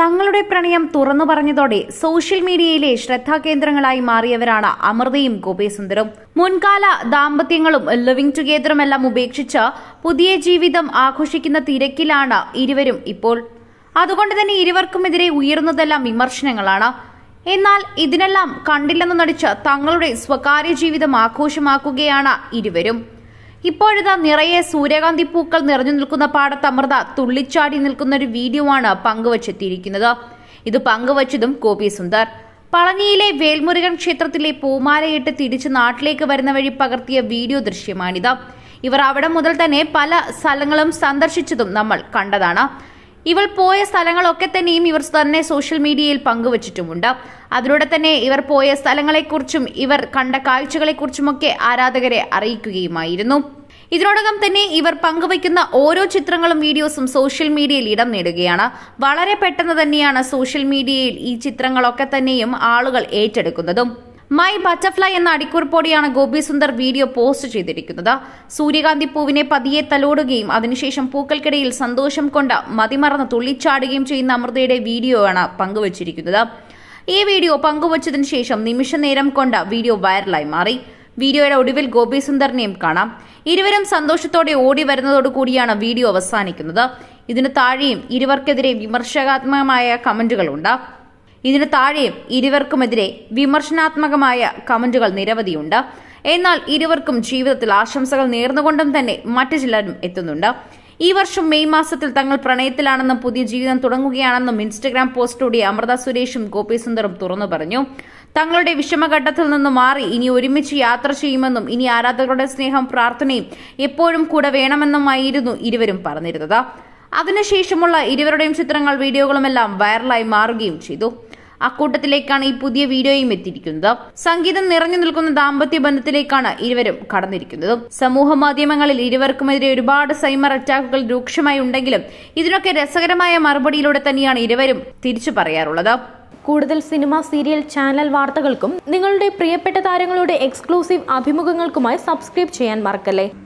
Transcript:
തങ്ങളുടെ പ്രണയം തുറന്നു പറഞ്ഞതോടെ സോഷ്യൽ മീഡിയയിലെ ശ്രദ്ധാകേന്ദ്രങ്ങളായി മാറിയവരാണ് അമൃതയും ഗോപീസുന്ദരും മുൻകാല ദാമ്പത്യങ്ങളും ലിവിംഗ് എല്ലാം ഉപേക്ഷിച്ച് പുതിയ ജീവിതം ആഘോഷിക്കുന്ന തിരക്കിലാണ് ഇരുവരും ഇപ്പോൾ അതുകൊണ്ട് തന്നെ ഇരുവർക്കുമെതിരെ ഉയർന്നതെല്ലാം വിമർശനങ്ങളാണ് എന്നാൽ ഇതിനെല്ലാം കണ്ടില്ലെന്ന് നടിച്ച് തങ്ങളുടെ സ്വകാര്യ ജീവിതം ആഘോഷമാക്കുകയാണ് ഇരുവരും ഇപ്പോഴിതാ നിറയെ സൂര്യകാന്തി പൂക്കൾ നിറഞ്ഞു നിൽക്കുന്ന പാടത്ത് അമൃത തുള്ളിച്ചാടി നിൽക്കുന്ന ഒരു വീഡിയോ ആണ് പങ്കുവച്ചെത്തിയിരിക്കുന്നത് ഇത് പങ്കുവച്ചതും ഗോപി സുന്ദർ പളനിയിലെ വേൽമുരുകൻ ക്ഷേത്രത്തിലെ പൂമാലയിട്ട് തിരിച്ച് നാട്ടിലേക്ക് വരുന്ന വഴി പകർത്തിയ വീഡിയോ ദൃശ്യമാണിത് ഇവർ അവിടെ മുതൽ തന്നെ പല സ്ഥലങ്ങളും സന്ദർശിച്ചതും നമ്മൾ കണ്ടതാണ് ഇവൾ പോയ സ്ഥലങ്ങളൊക്കെ തന്നെയും ഇവർ തന്നെ സോഷ്യൽ മീഡിയയിൽ പങ്കുവച്ചിട്ടുമുണ്ട് അതിലൂടെ തന്നെ ഇവർ പോയ സ്ഥലങ്ങളെക്കുറിച്ചും ഇവർ കണ്ട കാഴ്ചകളെക്കുറിച്ചുമൊക്കെ ആരാധകരെ അറിയിക്കുകയുമായിരുന്നു ഇതിനോടകം തന്നെ ഇവർ പങ്കുവയ്ക്കുന്ന ഓരോ ചിത്രങ്ങളും വീഡിയോസും സോഷ്യൽ മീഡിയയിൽ ഇടം നേടുകയാണ് വളരെ പെട്ടെന്ന് തന്നെയാണ് സോഷ്യൽ മീഡിയയിൽ ഈ ചിത്രങ്ങളൊക്കെ തന്നെയും ആളുകൾ ഏറ്റെടുക്കുന്നതും മൈ ബട്ടർഫ്ലൈ എന്ന അടിക്കുറിപ്പോടെയാണ് ഗോപി സുന്ദർ വീഡിയോ പോസ്റ്റ് ചെയ്തിരിക്കുന്നത് സൂര്യകാന്തി പൂവിനെ പതിയെ തലോടുകയും അതിനുശേഷം പൂക്കൾക്കിടയിൽ സന്തോഷം കൊണ്ട് മതിമറന്ന് തുള്ളിച്ചാടുകയും ചെയ്യുന്ന അമൃതയുടെ വീഡിയോ ആണ് പങ്കുവച്ചിരിക്കുന്നത് ഈ വീഡിയോ പങ്കുവച്ചതിനു ശേഷം നിമിഷ നേരം കൊണ്ട് വീഡിയോ വൈറലായി മാറി വീഡിയോയുടെ ഒടുവിൽ ഗോപി സുന്ദറിനെയും കാണാം ഇരുവരും സന്തോഷത്തോടെ ഓടി വരുന്നതോടുകൂടിയാണ് വീഡിയോ അവസാനിക്കുന്നത് ഇതിനു താഴെയും ഇരുവർക്കെതിരെ വിമർശകാത്മകമായ കമന്റുകളുണ്ട് ഇതിനു താഴെയും ഇരുവർക്കുമെതിരെ വിമർശനാത്മകമായ കമന്റുകൾ നിരവധിയുണ്ട് എന്നാൽ ഇരുവർക്കും ജീവിതത്തിൽ ആശംസകൾ നേർന്നുകൊണ്ടും തന്നെ മറ്റു ചിലരും എത്തുന്നുണ്ട് ഈ വർഷം മെയ് മാസത്തിൽ തങ്ങൾ പ്രണയത്തിലാണെന്നും പുതിയ ജീവിതം തുടങ്ങുകയാണെന്നും ഇൻസ്റ്റഗ്രാം പോസ്റ്റോടെ അമൃത സുരേഷും ഗോപി സുന്ദറും തുറന്നു പറഞ്ഞു തങ്ങളുടെ വിഷമഘട്ടത്തിൽ നിന്ന് മാറി ഇനി ഒരുമിച്ച് യാത്ര ചെയ്യുമെന്നും ഇനി ആരാധകരുടെ സ്നേഹം പ്രാർത്ഥനയും എപ്പോഴും കൂടെ വേണമെന്നുമായിരുന്നു ഇരുവരും പറഞ്ഞിരുന്നത് അതിനുശേഷമുള്ള ഇരുവരുടെയും ചിത്രങ്ങൾ വീഡിയോകളുമെല്ലാം വൈറലായി മാറുകയും ചെയ്തു അക്കൂട്ടത്തിലേക്കാണ് ഈ പുതിയ വീഡിയോയും എത്തിയിരിക്കുന്നത് സംഗീതം നിറഞ്ഞു നിൽക്കുന്ന ദാമ്പത്യ ബന്ധത്തിലേക്കാണ് ഇരുവരും കടന്നിരിക്കുന്നത് സമൂഹ മാധ്യമങ്ങളിൽ ഇരുവർക്കുമെതിരെ ഒരുപാട് സൈമർ അറ്റാക്കുകൾ രൂക്ഷമായി ഉണ്ടെങ്കിലും ഇതിനൊക്കെ രസകരമായ മറുപടിയിലൂടെ തന്നെയാണ് ഇരുവരും തിരിച്ചു പറയാറുള്ളത് കൂടുതൽ സിനിമ സീരിയൽ ചാനൽ വാർത്തകൾക്കും നിങ്ങളുടെ പ്രിയപ്പെട്ട താരങ്ങളുടെ എക്സ്ക്ലൂസീവ് അഭിമുഖങ്ങൾക്കുമായി സബ്സ്ക്രൈബ് ചെയ്യാൻ മറക്കല്ലേ